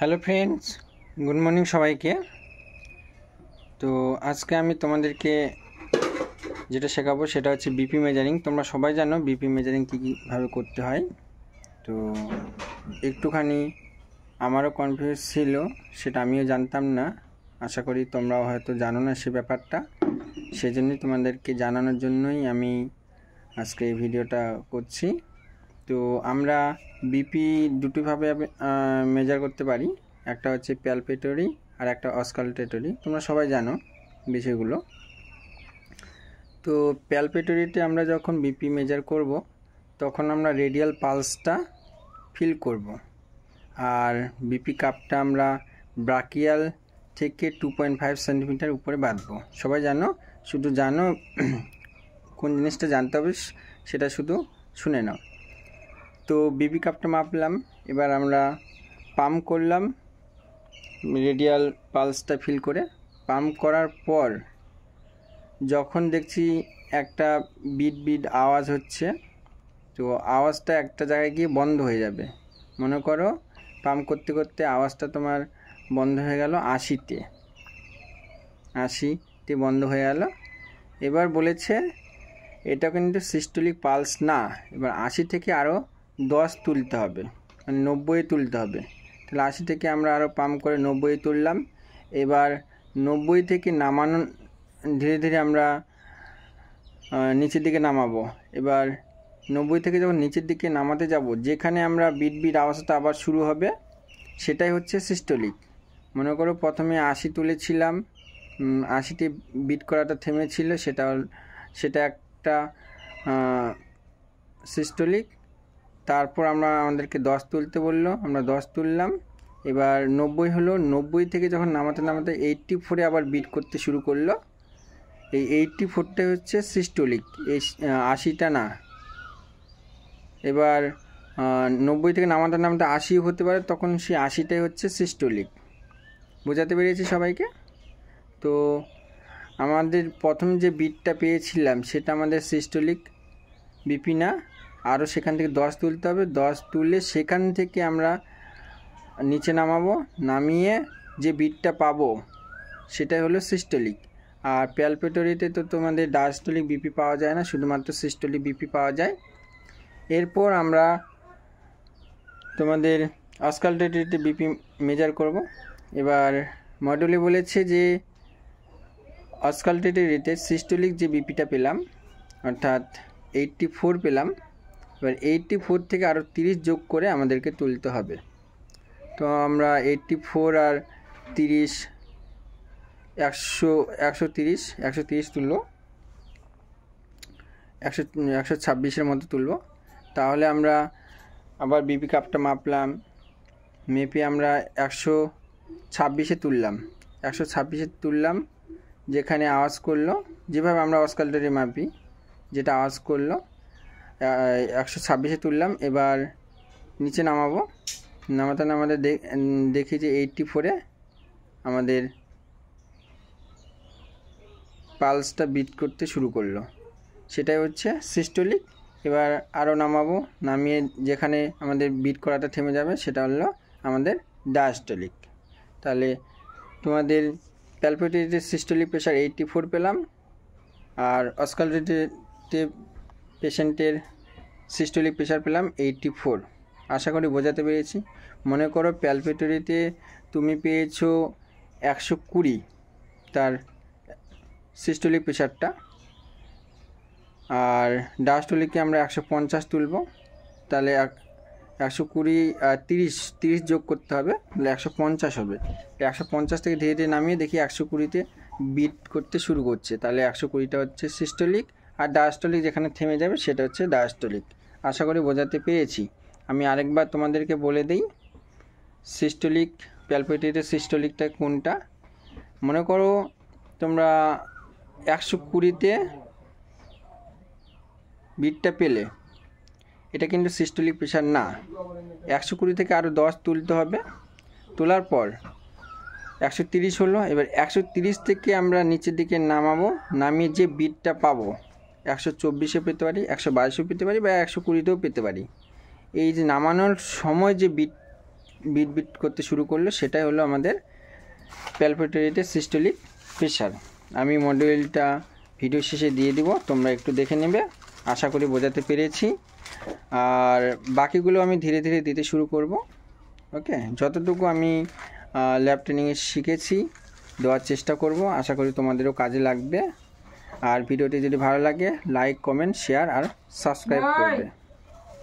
hello friends good morning সবাইকে তো আজকে আমি তোমাদেরকে যেটা শেখাবো সেটা হচ্ছে বিপি মেজারিং তোমরা সবাই জানো বিপি মেজারিং কী কীভাবে করতে হয় তো একটুখানি আমারও কনফিউজ ছিল সেটা আমিও জানতাম না আশা করি তোমরাও হয়তো জানো না সে ব্যাপারটা সেজন্যই তোমাদেরকে জানানোর জন্যই আমি আজকে এই ভিডিওটা করছি তো আমরা বিপি দুটিভাবে মেজার করতে পারি একটা হচ্ছে প্যালপেটরি আর একটা অস্কালটেটরি তোমরা সবাই জানো বিষয়গুলো তো প্যালপেটরিতে আমরা যখন বিপি মেজার করব তখন আমরা রেডিয়াল পালসটা ফিল করব আর বিপি কাপটা আমরা ব্রাকিয়াল থেকে টু পয়েন্ট ফাইভ সেন্টিমিটার উপরে বাঁধব সবাই জানো শুধু জানো কোন জিনিসটা জানতে হবে সেটা শুধু শুনে নাও তো বিবি কাপটা মাপলাম এবার আমরা পাম্প করলাম রেডিয়াল পালসটা ফিল করে পাম্প করার পর যখন দেখছি একটা বিট বিট আওয়াজ হচ্ছে তো আওয়াজটা একটা জায়গায় গিয়ে বন্ধ হয়ে যাবে মনে করো পাম্প করতে করতে আওয়াজটা তোমার বন্ধ হয়ে গেল আশিতে আশিতে বন্ধ হয়ে গেল এবার বলেছে এটা কিন্তু সিস্টোলিক পালস না এবার আশি থেকে আরও দশ তুলতে হবে মানে নব্বই তুলতে হবে তাহলে আশি থেকে আমরা আরও পাম্প করে নব্বই তুললাম এবার নব্বই থেকে নামানো ধীরে ধীরে আমরা নিচের দিকে নামাবো এবার নব্বই থেকে যখন নিচের দিকে নামাতে যাব যেখানে আমরা বিট বিট আওয়াজটা আবার শুরু হবে সেটাই হচ্ছে সিস্টোলিক মনে করো প্রথমে আশি তুলেছিলাম আশিটি বিট করাটা থেমেছিল সেটা সেটা একটা সিস্টোলিক তারপর আমরা আমাদেরকে দশ তুলতে বললো আমরা দশ তুললাম এবার নব্বই হলো নব্বই থেকে যখন নামাতে নামাতে এইটটি ফোরে আবার বিট করতে শুরু করলো এই এইটটি ফোরটাই হচ্ছে সিস্টোলিক এই আশিটা না এবার নব্বই থেকে নামাতে নামাতে আশি হতে পারে তখন সেই আশিটাই হচ্ছে সিস্টোলিক বোঝাতে পেরেছি সবাইকে তো আমাদের প্রথম যে বিটটা পেয়েছিলাম সেটা আমাদের সিস্টোলিক বিপিনা আরও সেখান থেকে দশ তুলতে হবে দশ তুলে সেখান থেকে আমরা নিচে নামাবো নামিয়ে যে বিটটা পাবো সেটাই হলো সিস্টোলিক আর প্যালপেটোরিতে তো তোমাদের ডায়াস্টোলিক বিপি পাওয়া যায় না শুধুমাত্র সিস্টোলিক বিপি পাওয়া যায় এরপর আমরা তোমাদের অস্কালটেটরিতে বিপি মেজার করব এবার মডেলে বলেছে যে অস্কালটেটরিতে সিস্টোলিক যে বিপিটা পেলাম অর্থাৎ এইটটি ফোর পেলাম এবার এইটটি ফোর থেকে আরও তিরিশ যোগ করে আমাদেরকে তুলতে হবে তো আমরা এইটটি ফোর আর তিরিশ একশো একশো তিরিশ একশো তিরিশ তুললো একশো একশো ছাব্বিশের মতো তুলবো তাহলে আমরা আবার বিপি কাপটা মাপলাম মেপে আমরা একশো ছাব্বিশে তুললাম একশো ছাব্বিশে তুললাম যেখানে আওয়াজ করলো যেভাবে আমরা অস্কালটারি মাপি যেটা আওয়াজ করলো একশো ছাব্বিশে তুললাম এবার নিচে নামাবো নামাতে নামাতে দেখি যে এইটটি ফোরে আমাদের পালসটা বিট করতে শুরু করলো সেটাই হচ্ছে সিস্টোলিক এবার আরও নামাবো নামিয়ে যেখানে আমাদের বিট করাটা থেমে যাবে সেটা হলো আমাদের ডায়াস্টোলিক তাহলে তোমাদের palpatory systolic pressure eighty four পেলাম আর অস্কালটেটিভ পেশেন্টের সিস্টোলিক প্রেশার পেলাম এইটি ফোর আশা করি বোঝাতে পেরেছি মনে করো প্যালপেটরিতে তুমি পেয়েছো একশো কুড়ি তার সিস্টোলিক প্রেশারটা আর ডাস্টোলিকে আমরা একশো পঞ্চাশ তুলব তাহলে একশো কুড়ি আর তিরিশ তিরিশ যোগ করতে হবে তাহলে একশো পঞ্চাশ হবে একশো পঞ্চাশ থেকে ধীরে ধীরে নামিয়ে দেখি একশো কুড়িতে বিট করতে শুরু করছে তাহলে একশো কুড়িটা হচ্ছে সিস্টোলিক আর ডায়াস্টলিক যেখানে থেমে যাবে সেটা হচ্ছে ডায়াস্টলিক আশা করি বোঝাতে পেরেছি আমি আরেকবার তোমাদেরকে বলে দিই সিস্টোলিক প্যালপেটেটের সিস্টোলিকটা কোনটা মনে করো তোমরা একশো কুড়িতে বিটটা পেলে এটা কিন্তু সিস্টোলিক প্রেশার না একশো কুড়ি থেকে আরও দশ তুলতে হবে তোলার পর একশো তিরিশ হলো এবার একশো তিরিশ থেকে আমরা নিচের দিকে নামাবো নামিয়ে যে বিটটা পাবো একশো চব্বিশে পেতে পারি একশো বাইশে পেতে পারি বা একশো কুড়িতেও পেতে পারি এই যে নামানোর সময় যে বিট বিট বিট করতে শুরু করলো সেটাই হলো আমাদের প্যালপেটরিতে সিস্টোলিক প্রেশার আমি মডিউলটা ভিডিও শেষে দিয়ে দিব তোমরা একটু দেখে নেবে আশা করি বোঝাতে পেরেছি আর বাকিগুলো আমি ধীরে ধীরে দিতে শুরু করব ওকে যতটুকু আমি ল্যাব ট্রেনিংয়ে শিখেছি দেওয়ার চেষ্টা করব আশা করি তোমাদেরও কাজে লাগবে আর ভিডিওটি যদি ভালো লাগে লাইক কমেন্ট শেয়ার আর সাবস্ক্রাইব করবে